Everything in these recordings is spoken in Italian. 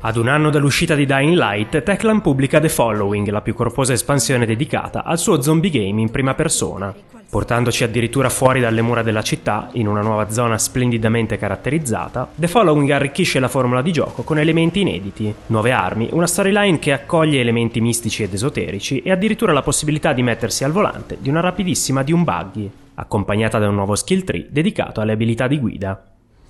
Ad un anno dall'uscita di Dying Light, Techland pubblica The Following, la più corposa espansione dedicata al suo zombie game in prima persona, portandoci addirittura fuori dalle mura della città, in una nuova zona splendidamente caratterizzata. The Following arricchisce la formula di gioco con elementi inediti, nuove armi, una storyline che accoglie elementi mistici ed esoterici e addirittura la possibilità di mettersi al volante di una rapidissima di un buggy, accompagnata da un nuovo skill tree dedicato alle abilità di guida.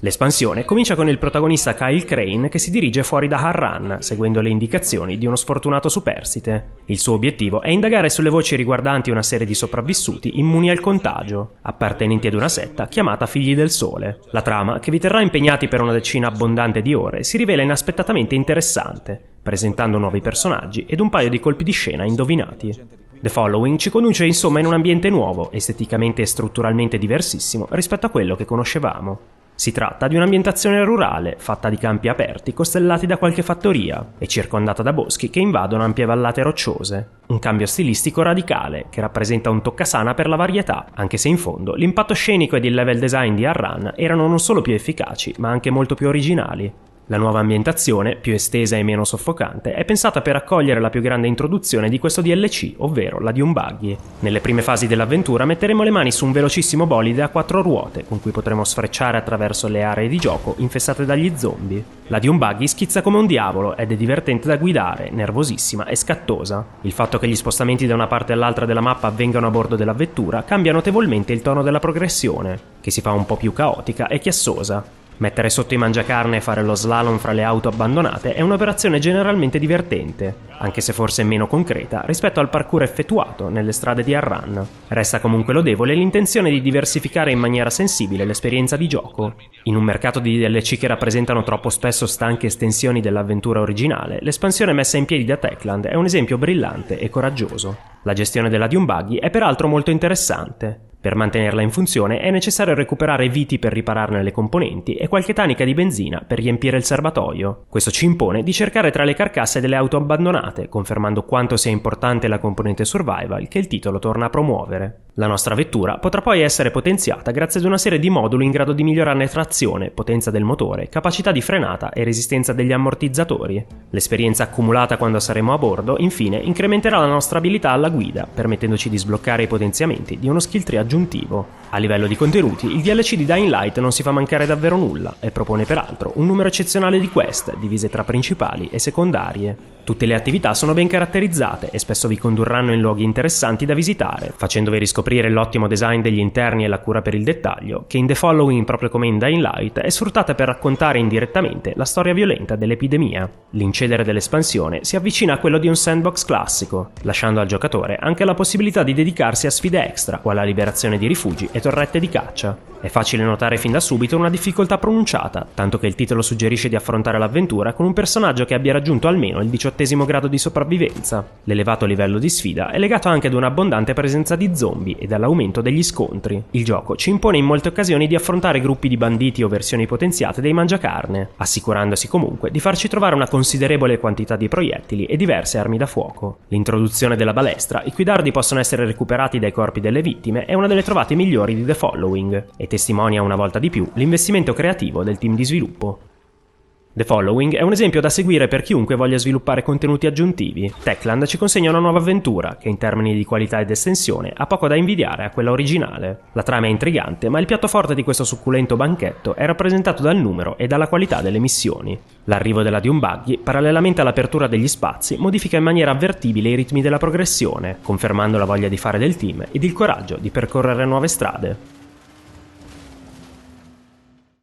L'espansione comincia con il protagonista Kyle Crane che si dirige fuori da Harran, seguendo le indicazioni di uno sfortunato superstite. Il suo obiettivo è indagare sulle voci riguardanti una serie di sopravvissuti immuni al contagio, appartenenti ad una setta chiamata Figli del Sole. La trama, che vi terrà impegnati per una decina abbondante di ore, si rivela inaspettatamente interessante, presentando nuovi personaggi ed un paio di colpi di scena indovinati. The Following ci conduce insomma in un ambiente nuovo, esteticamente e strutturalmente diversissimo rispetto a quello che conoscevamo. Si tratta di un'ambientazione rurale, fatta di campi aperti costellati da qualche fattoria e circondata da boschi che invadono ampie vallate rocciose. Un cambio stilistico radicale, che rappresenta un toccasana per la varietà, anche se in fondo l'impatto scenico ed il level design di Arran erano non solo più efficaci, ma anche molto più originali. La nuova ambientazione, più estesa e meno soffocante, è pensata per accogliere la più grande introduzione di questo DLC, ovvero la di un buggy. Nelle prime fasi dell'avventura metteremo le mani su un velocissimo bolide a quattro ruote, con cui potremo sfrecciare attraverso le aree di gioco infestate dagli zombie. La di un buggy schizza come un diavolo ed è divertente da guidare, nervosissima e scattosa. Il fatto che gli spostamenti da una parte all'altra della mappa avvengano a bordo della vettura cambia notevolmente il tono della progressione, che si fa un po' più caotica e chiassosa. Mettere sotto i mangiacarne e fare lo slalom fra le auto abbandonate è un'operazione generalmente divertente, anche se forse meno concreta rispetto al parkour effettuato nelle strade di Arran. Resta comunque lodevole l'intenzione di diversificare in maniera sensibile l'esperienza di gioco. In un mercato di DLC che rappresentano troppo spesso stanche estensioni dell'avventura originale, l'espansione messa in piedi da Techland è un esempio brillante e coraggioso. La gestione della Dune Buggy è peraltro molto interessante. Per mantenerla in funzione è necessario recuperare viti per ripararne le componenti e qualche tanica di benzina per riempire il serbatoio. Questo ci impone di cercare tra le carcasse delle auto abbandonate, confermando quanto sia importante la componente survival che il titolo torna a promuovere. La nostra vettura potrà poi essere potenziata grazie ad una serie di moduli in grado di migliorarne trazione, potenza del motore, capacità di frenata e resistenza degli ammortizzatori. L'esperienza accumulata quando saremo a bordo, infine, incrementerà la nostra abilità alla guida, permettendoci di sbloccare i potenziamenti di uno skill tree aggiuntivo a livello di contenuti, il DLC di Dying Light non si fa mancare davvero nulla e propone peraltro un numero eccezionale di quest, divise tra principali e secondarie. Tutte le attività sono ben caratterizzate e spesso vi condurranno in luoghi interessanti da visitare, facendovi riscoprire l'ottimo design degli interni e la cura per il dettaglio, che in The Following, proprio come in Dying Light, è sfruttata per raccontare indirettamente la storia violenta dell'epidemia. L'incedere dell'espansione si avvicina a quello di un sandbox classico, lasciando al giocatore anche la possibilità di dedicarsi a sfide extra, quale la liberazione di rifugi e torrette di caccia. È facile notare fin da subito una difficoltà pronunciata, tanto che il titolo suggerisce di affrontare l'avventura con un personaggio che abbia raggiunto almeno il diciottesimo grado di sopravvivenza. L'elevato livello di sfida è legato anche ad un'abbondante presenza di zombie e all'aumento degli scontri. Il gioco ci impone in molte occasioni di affrontare gruppi di banditi o versioni potenziate dei mangiacarne, assicurandosi comunque di farci trovare una considerevole quantità di proiettili e diverse armi da fuoco. L'introduzione della balestra, i cui dardi possono essere recuperati dai corpi delle vittime, è una delle trovate migliori di The Following e testimonia una volta di più l'investimento creativo del team di sviluppo. The Following è un esempio da seguire per chiunque voglia sviluppare contenuti aggiuntivi. Techland ci consegna una nuova avventura che in termini di qualità ed estensione ha poco da invidiare a quella originale. La trama è intrigante, ma il piatto forte di questo succulento banchetto è rappresentato dal numero e dalla qualità delle missioni. L'arrivo della Dune Buggy, parallelamente all'apertura degli spazi, modifica in maniera avvertibile i ritmi della progressione, confermando la voglia di fare del team ed il coraggio di percorrere nuove strade.